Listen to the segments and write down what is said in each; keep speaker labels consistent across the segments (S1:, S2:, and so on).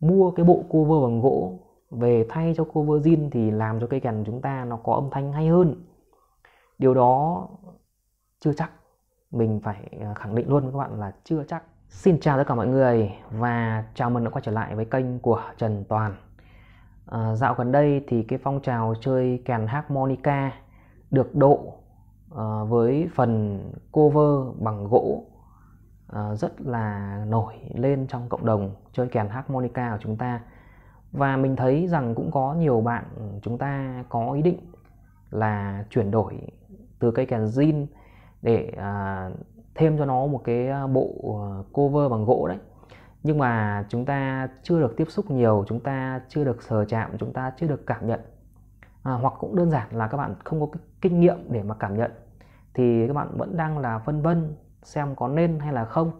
S1: mua cái bộ cover bằng gỗ về thay cho cover zin thì làm cho cây kèn chúng ta nó có âm thanh hay hơn điều đó chưa chắc mình phải à, khẳng định luôn với các bạn là chưa chắc xin chào tất cả mọi người và chào mừng đã quay trở lại với kênh của trần toàn à, dạo gần đây thì cái phong trào chơi kèn harmonica được độ à, với phần cover bằng gỗ Ờ, rất là nổi lên trong cộng đồng chơi kèn harmonica của chúng ta và mình thấy rằng cũng có nhiều bạn chúng ta có ý định là chuyển đổi từ cây kèn zin để ờ, thêm cho nó một cái ờ, bộ cover bằng gỗ đấy nhưng mà chúng ta chưa được tiếp xúc nhiều chúng ta chưa được sờ chạm chúng ta chưa được cảm nhận à, hoặc cũng đơn giản là các bạn không có kinh nghiệm để mà cảm nhận thì các bạn vẫn đang là phân vân xem có nên hay là không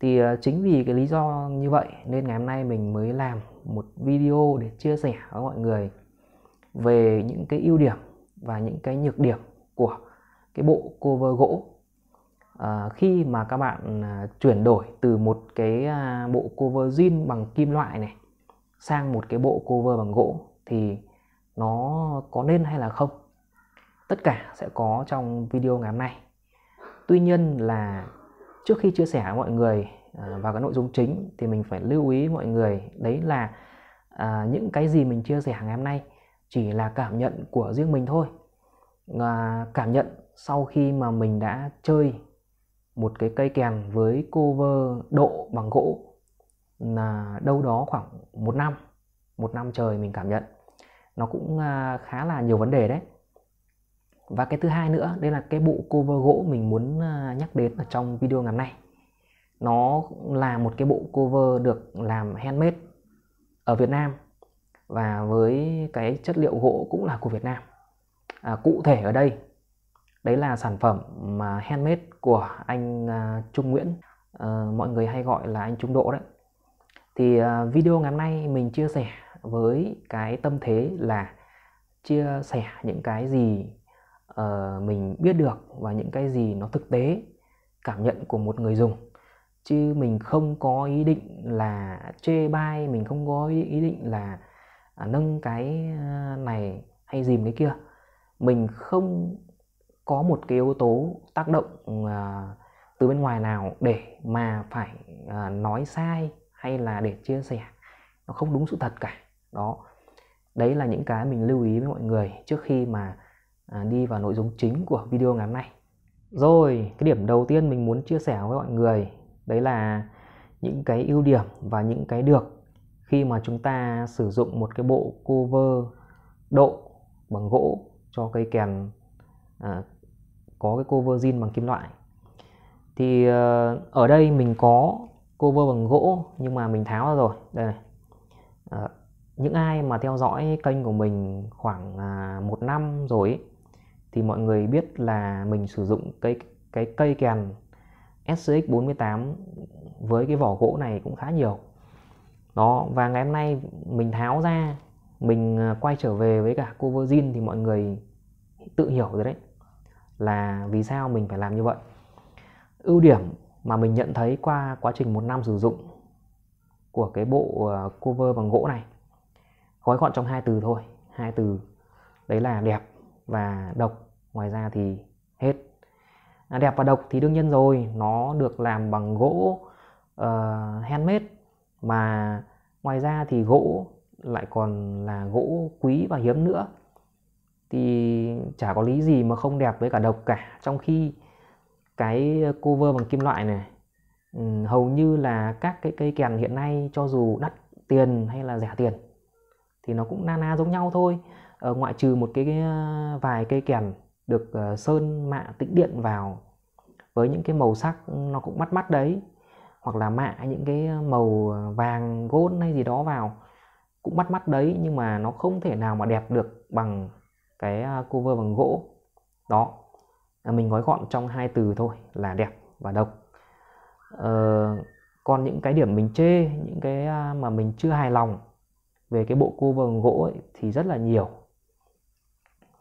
S1: thì ờ, chính vì cái lý do như vậy nên ngày hôm nay mình mới làm một video để chia sẻ với mọi người về những cái ưu điểm và những cái nhược điểm của cái bộ cover gỗ à, khi mà các bạn à, chuyển đổi từ một cái à, bộ cover zin bằng kim loại này sang một cái bộ cover bằng gỗ thì nó có nên hay là không tất cả sẽ có trong video ngày hôm nay tuy nhiên là trước khi chia sẻ với mọi người à, vào cái nội dung chính thì mình phải lưu ý mọi người đấy là à, những cái gì mình chia sẻ ngày hôm nay chỉ là cảm nhận của riêng mình thôi à, cảm nhận sau khi mà mình đã chơi một cái cây kèn với cover độ bằng gỗ là đâu đó khoảng một năm một năm trời mình cảm nhận nó cũng à, khá là nhiều vấn đề đấy và cái thứ hai nữa đây là cái bộ cover gỗ mình muốn à, nhắc đến ở trong video ngày hôm nay nó là một cái bộ cover được làm handmade ở Việt Nam và với cái chất liệu gỗ cũng là của Việt Nam à, cụ thể ở đây đấy là sản phẩm mà handmade của anh à, Trung Nguyễn à, mọi người hay gọi là anh Trung Độ đấy thì à, video ngày hôm nay mình chia sẻ với cái tâm thế là chia sẻ những cái gì uh, mình biết được và những cái gì nó thực tế cảm nhận của một người dùng chứ mình không có ý định là chê bai mình không có ý định là à, nâng cái ờ, này hay dìm cái kia mình không có một cái yếu tố tác động à, từ bên ngoài nào để mà phải à, nói sai hay là để chia sẻ nó không đúng sự thật cả đó đấy là những cái mình lưu ý với mọi người trước khi mà à, đi vào nội dung chính của video ngày hôm nay rồi cái điểm đầu tiên mình muốn chia sẻ với mọi người đấy là những cái ưu điểm và những cái được khi mà chúng ta sử dụng một cái bộ cover độ bằng gỗ cho cây kèn à, có cái cover zin bằng kim loại thì ờ, ở đây mình có cover bằng gỗ nhưng mà mình tháo ra rồi đây này à, những ai mà theo dõi kênh của mình khoảng à, một năm rồi ấy, thì mọi người biết là mình sử dụng cái cái cây kèn SCX 48 với cái vỏ gỗ này cũng khá nhiều đó và ngày hôm nay mình tháo ra mình à, quay trở về với cả cover zin thì mọi người tự hiểu rồi đấy là vì sao mình phải làm như vậy ưu điểm mà mình nhận thấy qua quá trình một năm sử dụng của cái bộ à, cover bằng gỗ này gói gọn trong hai từ thôi hai từ đấy là đẹp và độc ngoài ra thì hết à, đẹp và độc thì đương nhiên rồi nó được làm bằng gỗ uh, handmade mà ngoài ra thì gỗ lại còn là gỗ quý và hiếm nữa thì chả có lý gì mà không đẹp với cả độc cả trong khi cái cover bằng kim loại này ừ, hầu như là các cái cây kèn hiện nay cho dù đắt tiền hay là rẻ tiền thì nó cũng na na giống nhau thôi Ờ, ngoại trừ một cái, ờ, vài cây kèn được ờ, sơn mạ tĩnh điện vào với những cái màu sắc nó cũng mắt mắt đấy hoặc là mạ những cái màu vàng gold hay gì đó vào cũng bắt mắt đấy nhưng mà nó không thể nào mà đẹp được bằng cái cover bằng gỗ đó mình gói gọn trong hai từ thôi là đẹp và độc ờ, còn những cái điểm mình chê những cái mà mình chưa hài lòng về cái bộ cover bằng gỗ ấy, thì rất là nhiều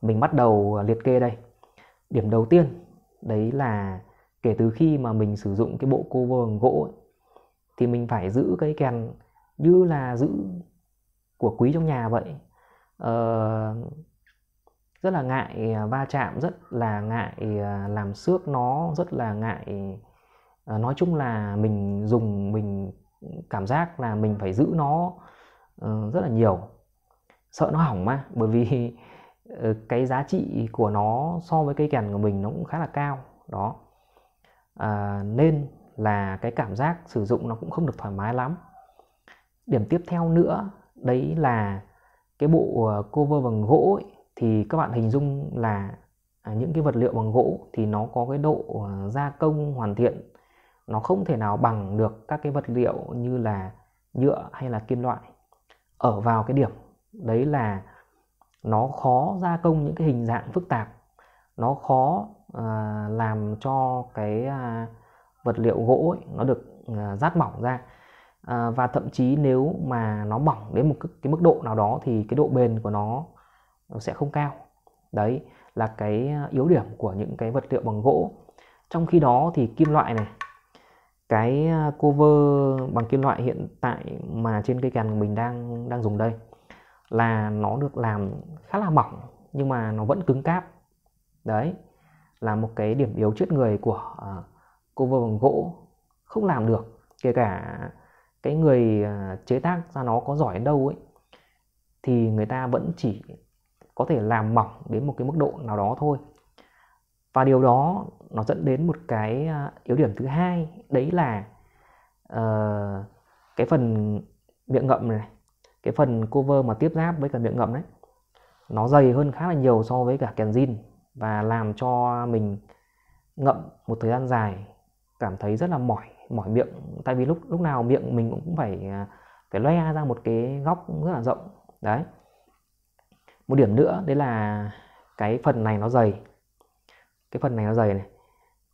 S1: mình bắt đầu à, liệt kê đây điểm đầu tiên đấy là kể từ khi mà mình sử dụng cái bộ cover bằng gỗ ấy, thì mình phải giữ cái kèn như là giữ của quý trong nhà vậy ờ, rất là ngại à, va chạm rất là ngại à, làm xước nó rất là ngại nói chung là mình dùng mình cảm giác là mình phải giữ nó ờ, rất là nhiều sợ nó hỏng mà bởi vì Ờ, cái giá trị của nó so với cây kèn của mình nó cũng khá là cao đó à, nên là cái cảm giác sử dụng nó cũng không được thoải mái lắm điểm tiếp theo nữa đấy là cái bộ ờ, cover bằng gỗ ấy, thì các bạn hình dung là à, những cái vật liệu bằng gỗ thì nó có cái độ ờ, gia công hoàn thiện nó không thể nào bằng được các cái vật liệu như là nhựa hay là kim loại ở vào cái điểm đấy là nó khó gia công những cái hình dạng phức tạp nó khó à, làm cho cái à, vật liệu gỗ ấy, nó được à, rát mỏng ra à, và thậm chí nếu mà nó mỏng đến một cái, mức độ nào đó thì cái độ bền của nó, nó sẽ không cao đấy là cái à, yếu điểm của những cái vật liệu bằng gỗ trong khi đó thì kim loại này cái à, cover bằng kim loại hiện tại mà trên cây càn mình đang đang dùng đây là nó được làm khá là mỏng nhưng mà nó vẫn cứng cáp đấy là một cái điểm yếu chết người của uh, à, cover bằng gỗ không làm được kể cả cái người uh, chế tác ra nó có giỏi đến đâu ấy thì người ta vẫn chỉ có thể làm mỏng đến một cái mức độ nào đó thôi và điều đó nó dẫn đến một cái à, yếu điểm thứ hai đấy là uh, cái phần miệng ngậm này cái phần cover mà tiếp giáp với cả miệng ngậm đấy nó dày hơn khá là nhiều so với cả kèn zin và làm cho mình ngậm một thời gian dài cảm thấy rất là mỏi mỏi miệng tại vì lúc lúc nào miệng mình cũng phải à, phải loe ra một cái góc rất là rộng đấy một điểm nữa đấy là cái phần này nó dày cái phần này nó dày này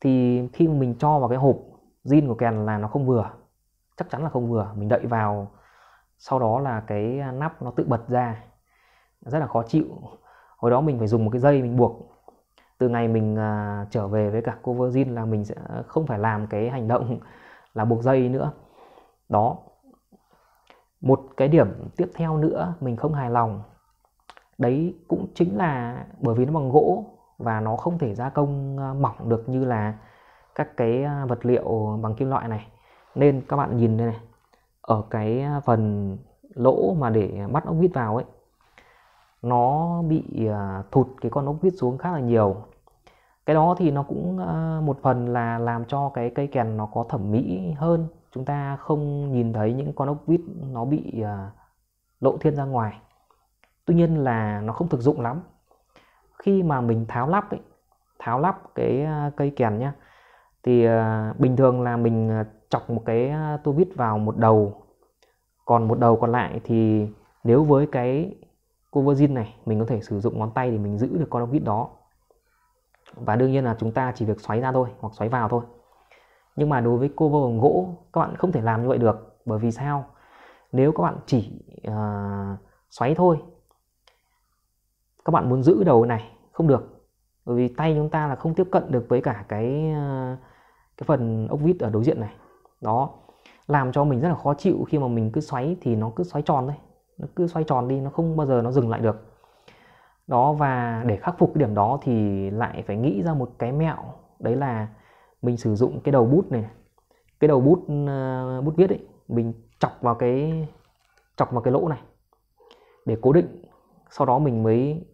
S1: thì khi mình cho vào cái hộp zin của kèn là nó không vừa chắc chắn là không vừa mình đậy vào sau đó là cái à, nắp nó tự bật ra rất là khó chịu hồi đó mình phải dùng một cái dây mình buộc từ ngày mình à, trở về với cả cô Virgin là mình sẽ không phải làm cái hành động là buộc dây nữa đó một cái điểm tiếp theo nữa mình không hài lòng đấy cũng chính là bởi vì nó bằng gỗ và nó không thể gia công à, mỏng được như là các cái à, vật liệu bằng kim loại này nên các bạn nhìn đây này ở cái phần lỗ mà để bắt ốc vít vào ấy nó bị à, thụt cái con ốc vít xuống khá là nhiều cái đó thì nó cũng à, một phần là làm cho cái cây kèn nó có thẩm mỹ hơn chúng ta không nhìn thấy những con ốc vít nó bị à, lộ thiên ra ngoài tuy nhiên là nó không thực dụng lắm khi mà mình tháo lắp ấy, tháo lắp cái cây kèn nhá thì bình thường là mình chọc một cái à, tua vít vào một đầu còn một đầu còn lại thì nếu với cái cover zin này mình có thể sử dụng ngón tay để mình giữ được con ốc vít đó và đương nhiên là chúng ta chỉ việc xoáy ra thôi hoặc xoáy vào thôi nhưng mà đối với cover bằng gỗ các bạn không thể làm như vậy được bởi vì sao nếu các bạn chỉ uh, xoáy thôi các bạn muốn giữ đầu này không được bởi vì tay chúng ta là không tiếp cận được với cả cái à, cái phần ốc vít ở đối diện này đó làm cho mình rất là khó chịu khi mà mình cứ xoáy thì nó cứ xoáy tròn đấy, nó cứ xoay tròn đi nó không bao giờ nó dừng lại được đó và để khắc phục cái điểm đó thì lại phải nghĩ ra một cái mẹo đấy là mình sử dụng cái đầu bút này cái đầu bút uh, bút viết ấy mình chọc vào cái chọc vào cái lỗ này để cố định sau đó mình mới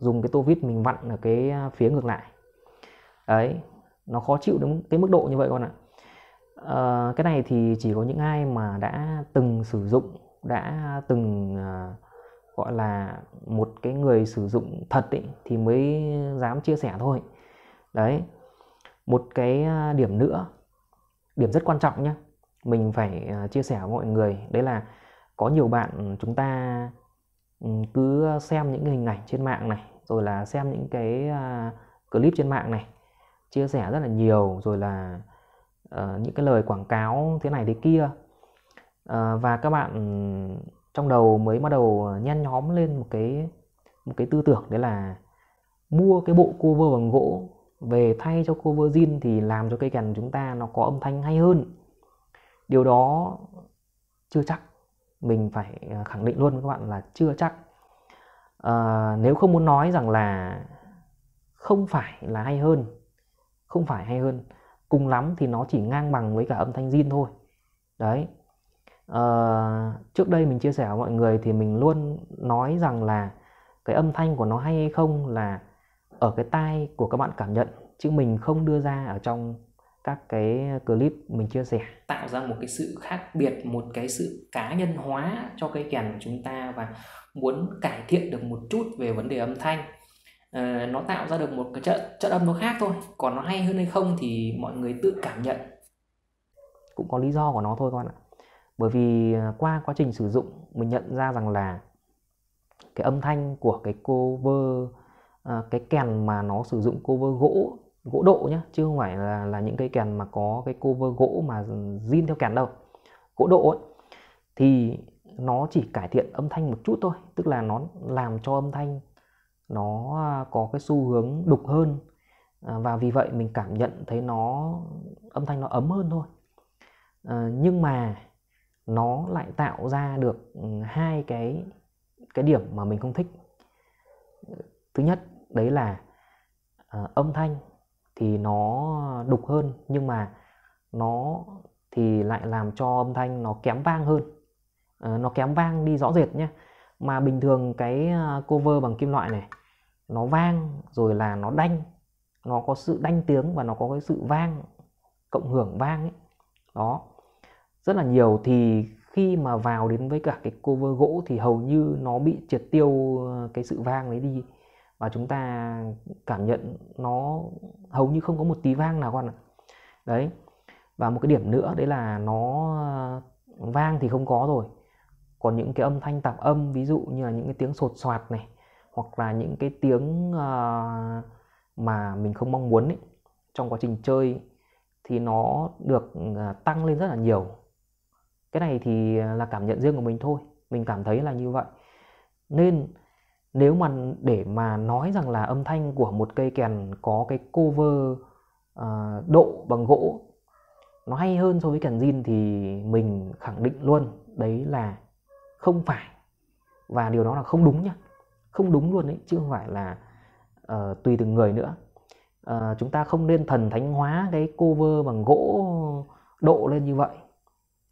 S1: dùng cái tô vít mình vặn ở cái ờ, phía ngược lại đấy nó khó chịu đến cái mức độ như vậy con ạ uh, cái này thì chỉ có những ai mà đã từng sử dụng đã từng uh, gọi là một cái người sử dụng thật ấy, thì mới dám chia sẻ thôi đấy một cái ờ, điểm nữa điểm rất quan trọng nhé mình phải chia sẻ với mọi người đấy là có nhiều bạn chúng ta ừ, cứ xem những hình ảnh trên mạng này rồi là xem những cái clip trên mạng này chia sẻ rất là nhiều rồi là Ờ, những cái lời quảng cáo thế này thế kia ờ, và các bạn trong đầu mới bắt đầu nhen nhóm lên một cái một cái tư tưởng đấy là mua cái bộ cover bằng gỗ về thay cho cover zin thì làm cho cây kèn chúng ta nó có âm thanh hay hơn điều đó chưa chắc mình phải ờ, khẳng định luôn với các bạn là chưa chắc à, nếu không muốn nói rằng là không phải là hay hơn không phải hay hơn cùng lắm thì nó chỉ ngang bằng với cả âm thanh zin thôi đấy à, trước đây mình chia sẻ với mọi người thì mình luôn nói rằng là cái âm thanh của nó hay hay không là ở cái tai của các bạn cảm nhận chứ mình không đưa ra ở trong các cái clip mình chia sẻ tạo ra một cái sự khác biệt một cái sự cá nhân hóa cho cây kèn của chúng ta và muốn cải thiện được một chút về vấn đề âm thanh uh, nó tạo ra được một cái trận trận âm nó khác thôi còn nó hay hơn hay không thì mọi người tự cảm nhận cũng có lý do của nó thôi các bạn ạ bởi vì ờ, qua quá trình sử dụng mình nhận ra rằng là cái âm thanh của cái cover uh, cái kèn mà nó sử dụng cover gỗ gỗ độ nhá chứ không phải là là những cái kèn mà có cái cover gỗ mà zin theo kèn đâu gỗ độ ấy, thì nó chỉ cải thiện âm thanh một chút thôi tức là nó làm cho âm thanh nó à, có cái xu hướng đục hơn à, và vì vậy mình cảm nhận thấy nó âm thanh nó ấm hơn thôi à, nhưng mà nó lại tạo ra được ừ, hai cái cái điểm mà mình không thích thứ nhất đấy là âm thanh thì nó đục hơn nhưng mà nó thì lại làm cho âm thanh nó kém vang hơn nó kém vang đi rõ rệt nhé mà bình thường cái cover bằng kim loại này nó vang rồi là nó đanh nó có sự đanh tiếng và nó có cái sự vang cộng hưởng vang ấy đó rất là nhiều thì khi mà vào đến với cả cái cover gỗ thì hầu như nó bị triệt tiêu ờ, cái sự vang đấy đi và chúng ta cảm nhận nó hầu như không có một tí vang nào con ạ đấy và một cái điểm nữa đấy là nó ờ, vang thì không có rồi còn những cái âm thanh tạp âm ví dụ như là những cái tiếng sột soạt này hoặc là những cái tiếng ờ, mà mình không mong muốn ấy, trong quá trình chơi thì nó được ờ, tăng lên rất là nhiều cái này thì ờ, là cảm nhận riêng của mình thôi mình cảm thấy là như vậy nên nếu mà để mà nói rằng là âm thanh của một cây kèn có cái cover độ bằng gỗ nó hay hơn so với kèn zin thì mình khẳng định luôn đấy là không phải và điều đó là không đúng nhá không đúng luôn đấy chứ không phải là uh, tùy từng người nữa uh, chúng ta không nên thần thánh hóa cái cover bằng gỗ độ lên như vậy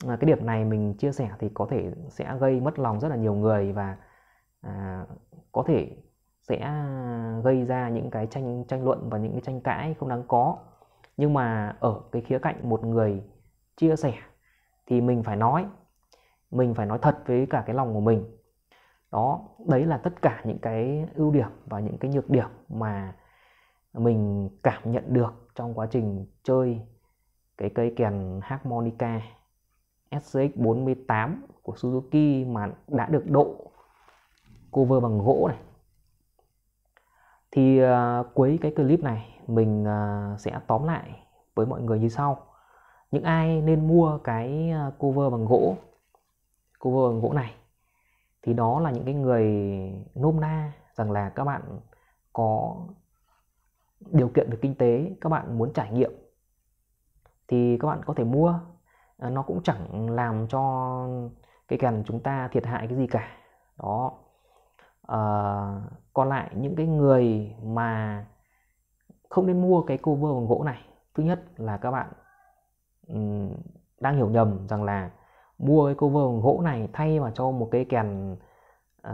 S1: uh, cái điểm này mình chia sẻ thì có thể sẽ gây mất lòng rất là nhiều người và uh, có thể sẽ gây ra những cái tranh tranh luận và những cái tranh cãi không đáng có nhưng mà ở cái khía cạnh một người chia sẻ thì mình phải nói mình phải nói thật với cả cái lòng của mình đó đấy là tất cả những cái ưu điểm và những cái nhược điểm mà mình cảm nhận được trong quá trình chơi cái cây kèn harmonica SCX 48 của Suzuki mà đã được độ cover bằng gỗ này thì uh, cuối cái clip này mình uh, sẽ tóm lại với mọi người như sau những ai nên mua cái ờ, cover bằng gỗ cover bằng gỗ này thì đó là những cái người nôm na rằng là các bạn có điều kiện về kinh tế các bạn muốn trải nghiệm thì các bạn có thể mua ờ, nó cũng chẳng làm cho cái cần chúng ta thiệt hại cái gì cả đó à, còn lại những cái người mà không nên mua cái cover bằng gỗ này thứ nhất là các bạn um, đang hiểu nhầm rằng là mua cái cover gỗ này thay mà cho một cây kèn uh,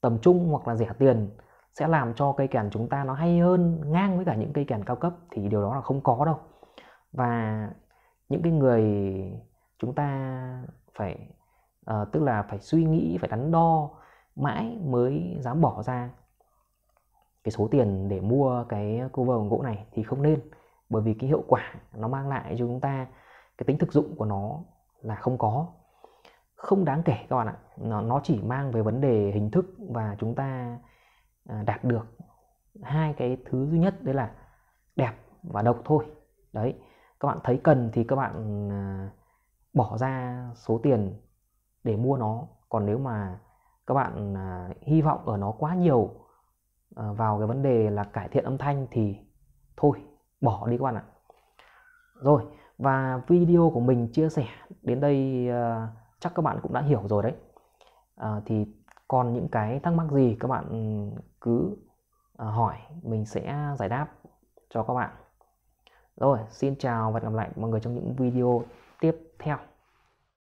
S1: tầm trung hoặc là rẻ tiền sẽ làm cho cây kèn chúng ta nó hay hơn ngang với cả những cây kèn cao cấp thì điều đó là không có đâu và những cái người chúng ta phải uh, tức là phải suy nghĩ phải đắn đo mãi mới dám bỏ ra cái số tiền để mua cái cover gỗ này thì không nên bởi vì cái hiệu quả nó mang lại cho chúng ta cái tính thực dụng của nó là không có không đáng kể các bạn ạ nó, nó chỉ mang về vấn đề hình thức và chúng ta à, đạt được hai cái thứ duy nhất đấy là đẹp và độc thôi đấy các bạn thấy cần thì các bạn à, bỏ ra số tiền để mua nó còn nếu mà các bạn à, hy vọng ở nó quá nhiều vào cái vấn đề là cải thiện âm thanh thì thôi bỏ đi các bạn ạ rồi và video của mình chia sẻ đến đây ờ, chắc các bạn cũng đã hiểu rồi đấy uh, thì còn những cái thắc mắc gì các bạn cứ ờ, hỏi mình sẽ giải đáp cho các bạn rồi xin chào và hẹn gặp lại mọi người trong những video tiếp theo